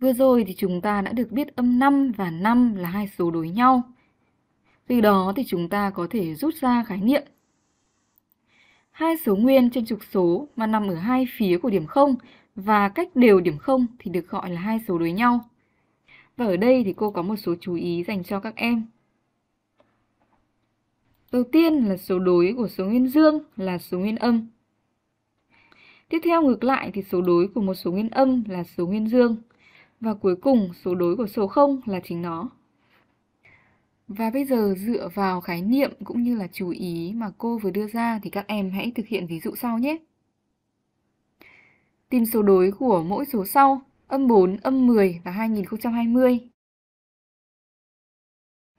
Vừa rồi thì chúng ta đã được biết âm 5 và 5 là hai số đối nhau. Từ đó thì chúng ta có thể rút ra khái niệm. Hai số nguyên trên trục số mà nằm ở hai phía của điểm 0 và cách đều điểm 0 thì được gọi là hai số đối nhau. Và ở đây thì cô có một số chú ý dành cho các em. Đầu tiên là số đối của số nguyên dương là số nguyên âm. Tiếp theo ngược lại thì số đối của một số nguyên âm là số nguyên dương. Và cuối cùng số đối của số 0 là chính nó. Và bây giờ dựa vào khái niệm cũng như là chú ý mà cô vừa đưa ra thì các em hãy thực hiện ví dụ sau nhé. Tìm số đối của mỗi số sau, âm 4, âm 10 và 2020.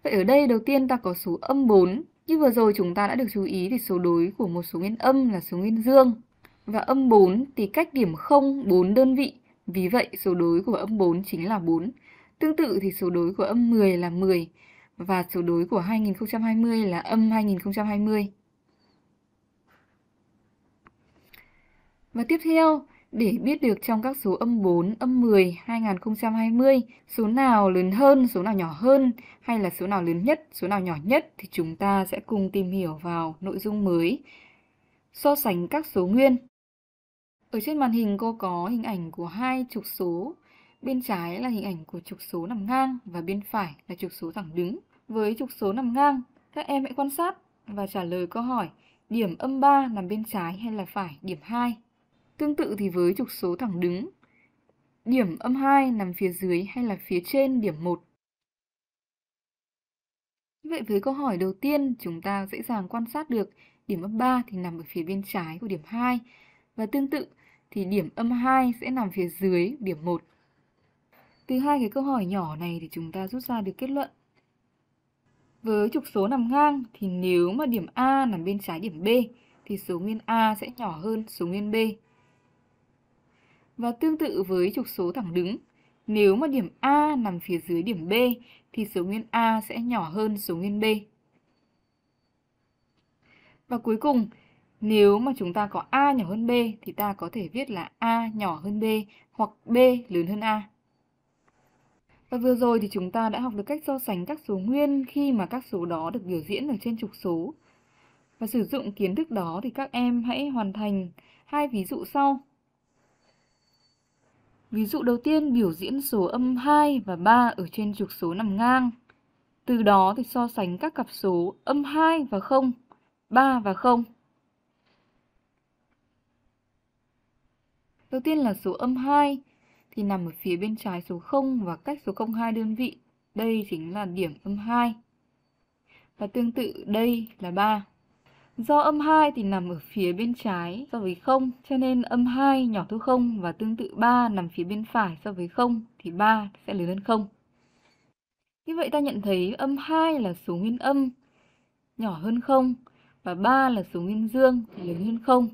Vậy ở đây đầu tiên ta có số âm 4. Như vừa rồi chúng ta đã được chú ý thì số đối của một số nguyên âm là số nguyên dương. Và âm 4 thì cách điểm 0 4 đơn vị vì vậy, số đối của âm 4 chính là 4. Tương tự thì số đối của âm 10 là 10 và số đối của 2020 là âm 2020. Và tiếp theo, để biết được trong các số âm 4, âm 10, 2020, số nào lớn hơn, số nào nhỏ hơn, hay là số nào lớn nhất, số nào nhỏ nhất thì chúng ta sẽ cùng tìm hiểu vào nội dung mới. So sánh các số nguyên ở trên màn hình cô có hình ảnh của hai trục số. Bên trái là hình ảnh của trục số nằm ngang và bên phải là trục số thẳng đứng. Với trục số nằm ngang, các em hãy quan sát và trả lời câu hỏi điểm âm 3 nằm bên trái hay là phải điểm 2. Tương tự thì với trục số thẳng đứng, điểm âm 2 nằm phía dưới hay là phía trên điểm 1. Vậy với câu hỏi đầu tiên, chúng ta dễ dàng quan sát được điểm âm 3 thì nằm ở phía bên trái của điểm 2. Và tương tự, thì điểm âm 2 sẽ nằm phía dưới điểm 1. Từ hai cái câu hỏi nhỏ này thì chúng ta rút ra được kết luận. Với trục số nằm ngang thì nếu mà điểm A nằm bên trái điểm B thì số nguyên A sẽ nhỏ hơn số nguyên B. Và tương tự với trục số thẳng đứng, nếu mà điểm A nằm phía dưới điểm B thì số nguyên A sẽ nhỏ hơn số nguyên B. Và cuối cùng nếu mà chúng ta có A nhỏ hơn B thì ta có thể viết là A nhỏ hơn B hoặc B lớn hơn A. Và vừa rồi thì chúng ta đã học được cách so sánh các số nguyên khi mà các số đó được biểu diễn ở trên trục số. Và sử dụng kiến thức đó thì các em hãy hoàn thành hai ví dụ sau. Ví dụ đầu tiên biểu diễn số âm 2 và 3 ở trên trục số nằm ngang. Từ đó thì so sánh các cặp số âm 2 và 0, 3 và 0 Đầu tiên là số âm 2 thì nằm ở phía bên trái số 0 và cách số 0 2 đơn vị. Đây chính là điểm âm 2. Và tương tự đây là 3. Do âm 2 thì nằm ở phía bên trái so với 0, cho nên âm 2 nhỏ hơn 0 và tương tự 3 nằm phía bên phải so với 0 thì 3 sẽ lớn hơn 0. Như vậy ta nhận thấy âm 2 là số nguyên âm nhỏ hơn 0 và 3 là số nguyên dương thì lớn hơn 0.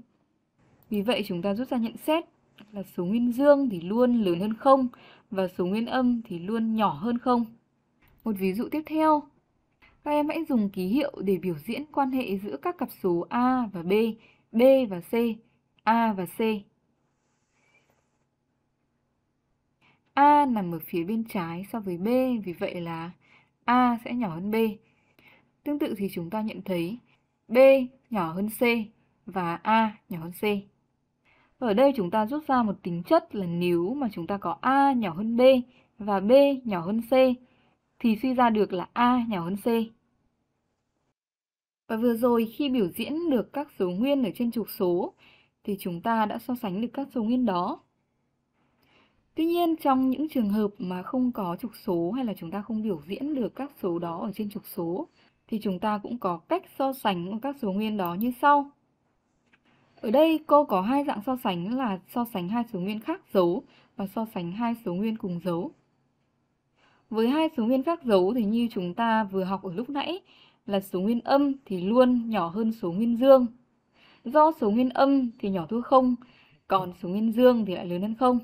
Vì vậy chúng ta rút ra nhận xét là số nguyên dương thì luôn lớn hơn không và số nguyên âm thì luôn nhỏ hơn không. Một ví dụ tiếp theo. Các em hãy dùng ký hiệu để biểu diễn quan hệ giữa các cặp số A và B, B và C, A và C. A nằm ở phía bên trái so với B, vì vậy là A sẽ nhỏ hơn B. Tương tự thì chúng ta nhận thấy B nhỏ hơn C và A nhỏ hơn C. Ở đây chúng ta rút ra một tính chất là nếu mà chúng ta có A nhỏ hơn B và B nhỏ hơn C thì suy ra được là A nhỏ hơn C. Và vừa rồi khi biểu diễn được các số nguyên ở trên trục số thì chúng ta đã so sánh được các số nguyên đó. Tuy nhiên trong những trường hợp mà không có trục số hay là chúng ta không biểu diễn được các số đó ở trên trục số thì chúng ta cũng có cách so sánh các số nguyên đó như sau. Ở đây cô có hai dạng so sánh là so sánh hai số nguyên khác dấu và so sánh hai số nguyên cùng dấu. Với hai số nguyên khác dấu thì như chúng ta vừa học ở lúc nãy là số nguyên âm thì luôn nhỏ hơn số nguyên dương. Do số nguyên âm thì nhỏ thua không, còn số nguyên dương thì lại lớn hơn không.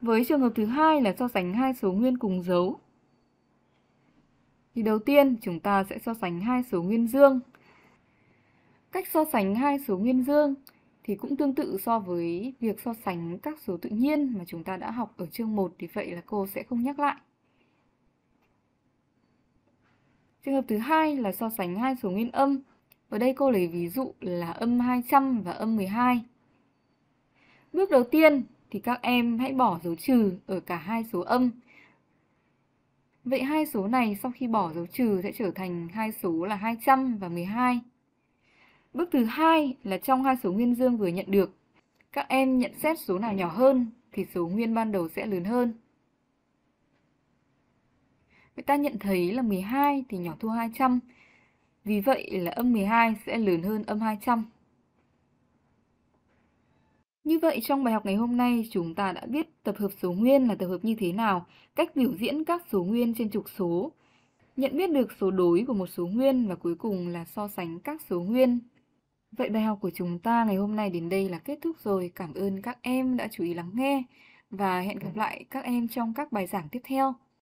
Với trường hợp thứ hai là so sánh hai số nguyên cùng dấu. Thì đầu tiên chúng ta sẽ so sánh hai số nguyên dương Cách so sánh hai số nguyên dương thì cũng tương tự so với việc so sánh các số tự nhiên mà chúng ta đã học ở chương 1 thì vậy là cô sẽ không nhắc lại. Trường hợp thứ hai là so sánh hai số nguyên âm. Ở đây cô lấy ví dụ là âm 200 và âm 12. Bước đầu tiên thì các em hãy bỏ dấu trừ ở cả hai số âm. Vậy hai số này sau khi bỏ dấu trừ sẽ trở thành hai số là 200 và 12. Bước thứ hai là trong hai số nguyên dương vừa nhận được, các em nhận xét số nào nhỏ hơn thì số nguyên ban đầu sẽ lớn hơn. Vậy ta nhận thấy là 12 thì nhỏ thua 200. Vì vậy là âm 12 sẽ lớn hơn âm 200. Như vậy trong bài học ngày hôm nay chúng ta đã biết tập hợp số nguyên là tập hợp như thế nào, cách biểu diễn các số nguyên trên trục số, nhận biết được số đối của một số nguyên và cuối cùng là so sánh các số nguyên Vậy bài học của chúng ta ngày hôm nay đến đây là kết thúc rồi. Cảm ơn các em đã chú ý lắng nghe và hẹn gặp vâng. lại các em trong các bài giảng tiếp theo.